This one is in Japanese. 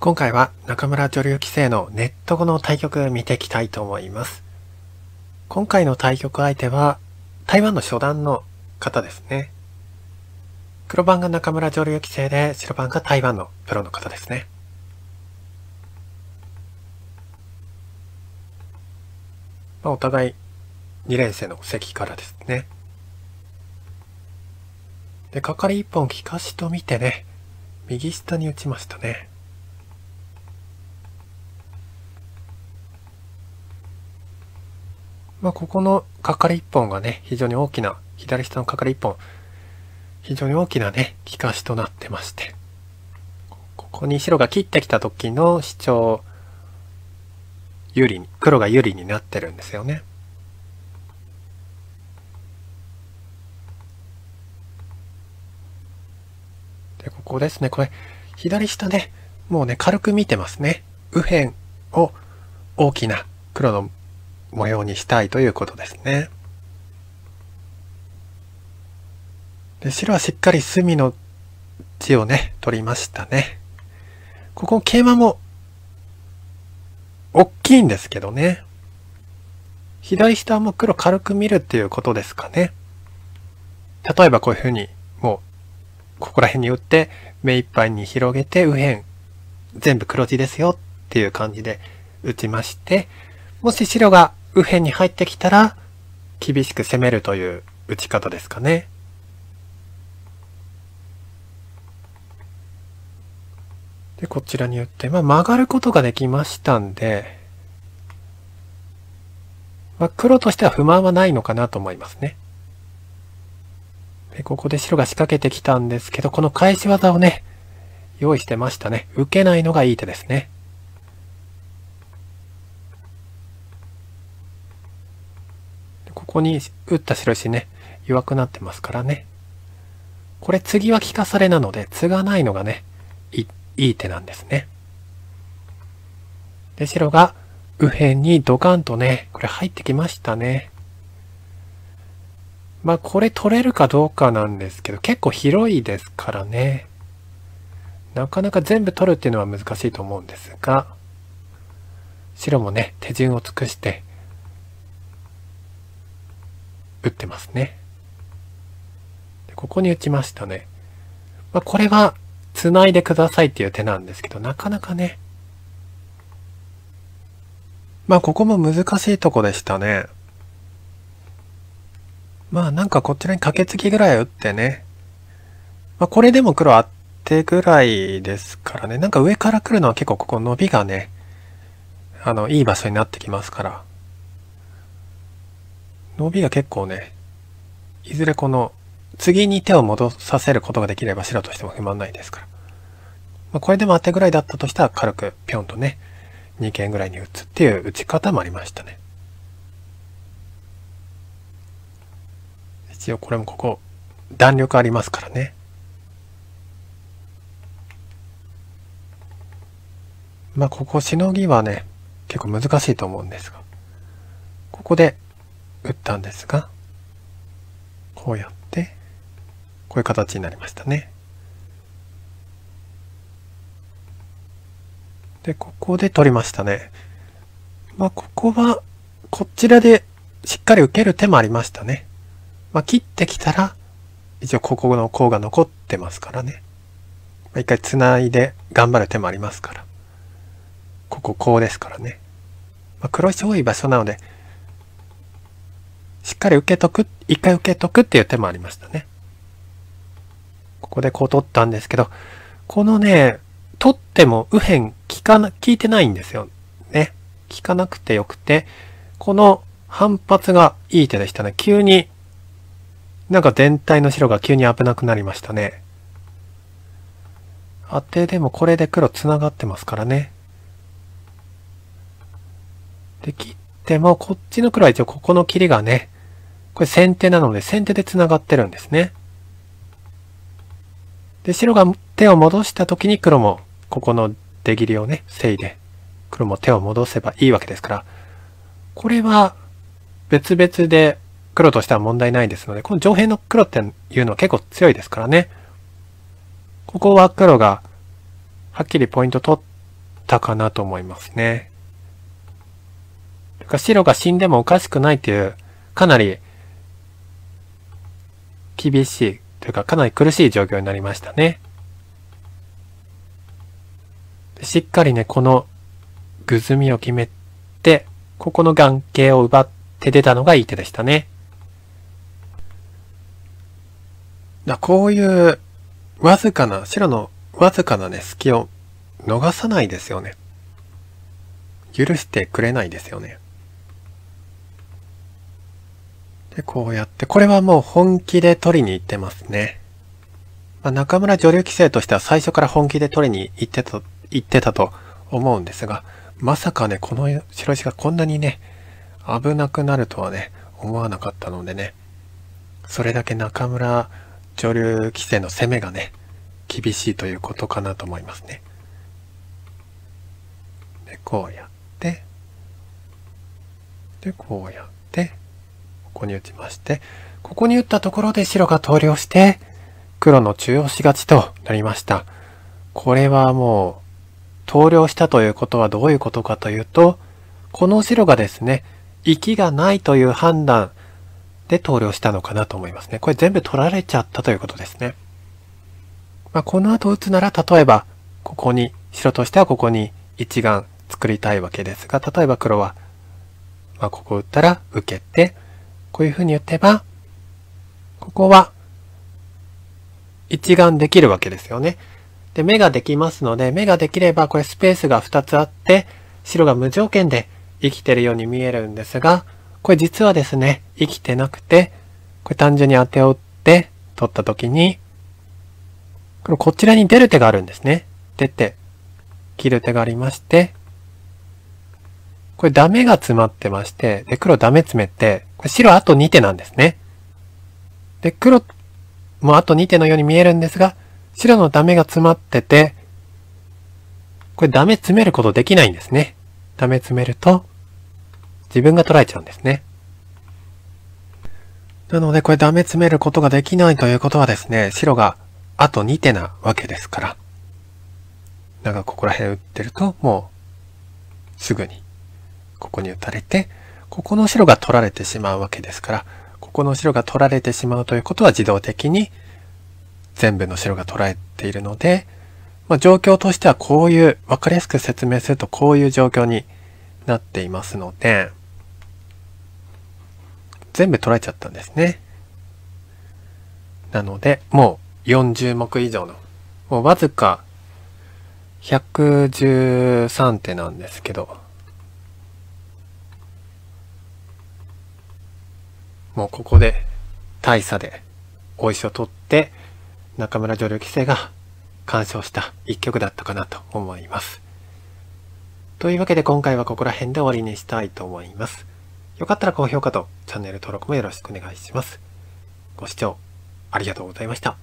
今回は中村女流棋聖のネット後の対局見ていきたいと思います。今回の対局相手は台湾の初段の方ですね。黒番が中村女流棋聖で白番が台湾のプロの方ですね。まあ、お互い2連生の席からですね。で、かかり1本利かしと見てね、右下に打ちましたね。まあ、ここのかかり一本がね、非常に大きな、左下のかかり一本、非常に大きなね、利かしとなってまして、ここに白が切ってきた時の主張、有利に、黒が有利になってるんですよね。で、ここですね、これ、左下ね、もうね、軽く見てますね。右辺を大きな黒の模様にしたいということですね。で白はしっかり隅の地をね、取りましたね。ここ桂馬も、大きいんですけどね。左下も黒軽く見るっていうことですかね。例えばこういうふうに、もう、ここら辺に打って、目いっぱいに広げて、右辺、全部黒地ですよっていう感じで打ちまして、もし白が右辺に入ってきたら厳しく攻めるという打ち方ですかね。でこちらに打って、まあ、曲がることができましたんで、まあ、黒としては不満はないのかなと思いますね。でここで白が仕掛けてきたんですけどこの返し技をね用意してましたね受けないのがいい手ですね。ここに打った白石ね、弱くなってますからね。これ次は利かされなので、継がないのがね、いいい手なんですね。で、白が右辺にドカンとね、これ入ってきましたね。まあこれ取れるかどうかなんですけど、結構広いですからね。なかなか全部取るっていうのは難しいと思うんですが、白もね、手順を尽くして、打ってますね。でここに打ちましたね。まあ、これは繋いでくださいっていう手なんですけど、なかなかね。まあここも難しいとこでしたね。まあなんかこちらにカケツギぐらい打ってね。まあこれでも黒あってぐらいですからね。なんか上から来るのは結構ここ伸びがね、あの、いい場所になってきますから。伸びが結構ね、いずれこの次に手を戻させることができれば白としても不満ないですから。まあ、これでも当てぐらいだったとしたら軽くぴょんとね、2件ぐらいに打つっていう打ち方もありましたね。一応これもここ弾力ありますからね。まあここしのぎはね結構難しいと思うんですがここで打ったんですがこうやってこういう形になりましたね。でここで取りましたね。まあここはこちらでしっかり受ける手もありましたね。まあ切ってきたら一応ここの項が残ってますからね。まあ、一回繋いで頑張る手もありますから。こここうですからね。まあ、黒石多い場所なのでしっかり受けとく、一回受けとくっていう手もありましたね。ここでこう取ったんですけど、このね、取っても右辺効かな、効いてないんですよ。ね。効かなくてよくて、この反発がいい手でしたね。急に、なんか全体の白が急に危なくなりましたね。当てでもこれで黒繋がってますからね。で、切っても、こっちの黒は一応ここの切りがね、これ先手なので先手で繋がってるんですね。で、白が手を戻した時に黒もここの出切りをね、防いで、黒も手を戻せばいいわけですから、これは別々で黒としては問題ないですので、この上辺の黒っていうのは結構強いですからね。ここは黒がはっきりポイント取ったかなと思いますね。白が死んでもおかしくないっていう、かなり厳しいというかかなり苦しい状況になりましたね。しっかりね、このぐずみを決めて、ここの眼形を奪って出たのがいい手でしたね。だこういうわずかな、白のわずかなね、隙を逃さないですよね。許してくれないですよね。で、こうやって、これはもう本気で取りに行ってますね。まあ、中村女流棋聖としては最初から本気で取りに行ってた、行ってたと思うんですが、まさかね、この白石がこんなにね、危なくなるとはね、思わなかったのでね、それだけ中村女流棋聖の攻めがね、厳しいということかなと思いますね。で、こうやって、で、こうやって、ここに打ちまして、ここに打ったところで白が投了して、黒の中押し勝ちとなりました。これはもう、投了したということはどういうことかというと、この白がですね、息がないという判断で投了したのかなと思いますね。これ全部取られちゃったということですね。まあ、この後打つなら、例えば、ここに、白としてはここに1眼作りたいわけですが、例えば黒は、まあ、ここ打ったら受けて、こういうふうに打てば、ここは一眼できるわけですよね。で、目ができますので、目ができればこれスペースが2つあって、白が無条件で生きてるように見えるんですが、これ実はですね、生きてなくて、これ単純に当てを打って取った時に、これこちらに出る手があるんですね。出て、切る手がありまして、これダメが詰まってまして、で、黒ダメ詰めて、白あと2手なんですね。で、黒もあと2手のように見えるんですが、白のダメが詰まってて、これダメ詰めることできないんですね。ダメ詰めると、自分が取られちゃうんですね。なので、これダメ詰めることができないということはですね、白があと2手なわけですから。なんかここら辺打ってると、もう、すぐにここに打たれて、ここの白が取られてしまうわけですから、ここの白が取られてしまうということは自動的に全部の白が取られているので、まあ、状況としてはこういう、わかりやすく説明するとこういう状況になっていますので、全部取られちゃったんですね。なので、もう40目以上の、もうわずか113手なんですけど、もうここで大差で大石を取って中村女流棋聖が鑑賞した一曲だったかなと思います。というわけで今回はここら辺で終わりにしたいと思います。よかったら高評価とチャンネル登録もよろしくお願いします。ご視聴ありがとうございました。